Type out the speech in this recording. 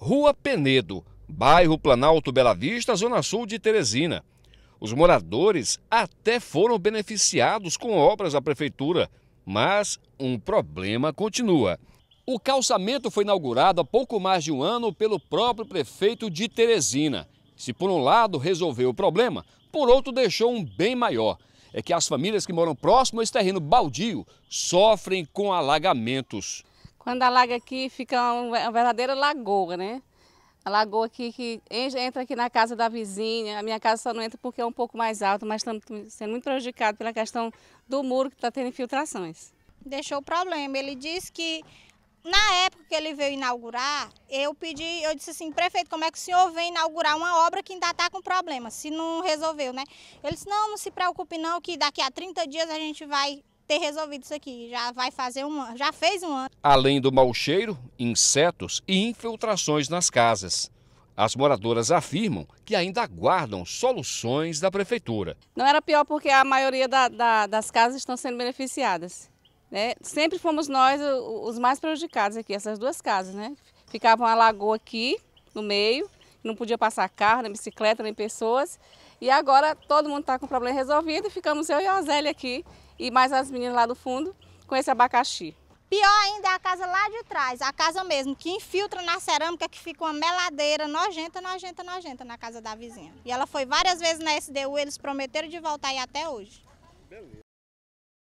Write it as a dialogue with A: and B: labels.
A: Rua Penedo, bairro Planalto Bela Vista, Zona Sul de Teresina. Os moradores até foram beneficiados com obras da prefeitura, mas um problema continua. O calçamento foi inaugurado há pouco mais de um ano pelo próprio prefeito de Teresina. Se por um lado resolveu o problema, por outro deixou um bem maior. É que as famílias que moram próximo a esse terreno baldio sofrem com alagamentos.
B: Quando alaga aqui, fica uma verdadeira lagoa, né? A lagoa aqui que entra aqui na casa da vizinha. A minha casa só não entra porque é um pouco mais alto, mas estamos sendo muito prejudicados pela questão do muro que está tendo
C: infiltrações. Deixou o problema. Ele disse que na época que ele veio inaugurar, eu pedi, eu disse assim, prefeito, como é que o senhor vem inaugurar uma obra que ainda está com problema, se não resolveu, né? Ele disse, não, não se preocupe não, que daqui a 30 dias a gente vai ter resolvido isso aqui. Já vai fazer um ano, já fez um ano.
A: Além do mau cheiro, insetos e infiltrações nas casas. As moradoras afirmam que ainda aguardam soluções da prefeitura.
B: Não era pior porque a maioria da, da, das casas estão sendo beneficiadas. Né? Sempre fomos nós os mais prejudicados aqui, essas duas casas. Né? Ficava uma lagoa aqui no meio não podia passar carro, nem bicicleta, nem pessoas. E agora todo mundo está com o problema resolvido e ficamos eu e a Zélia aqui e mais as meninas lá do fundo com esse abacaxi.
C: Pior ainda é a casa lá de trás, a casa mesmo, que infiltra na cerâmica, que fica uma meladeira nojenta, nojenta, nojenta na casa da vizinha. E ela foi várias vezes na SDU, eles prometeram de voltar e até hoje.
A: Beleza.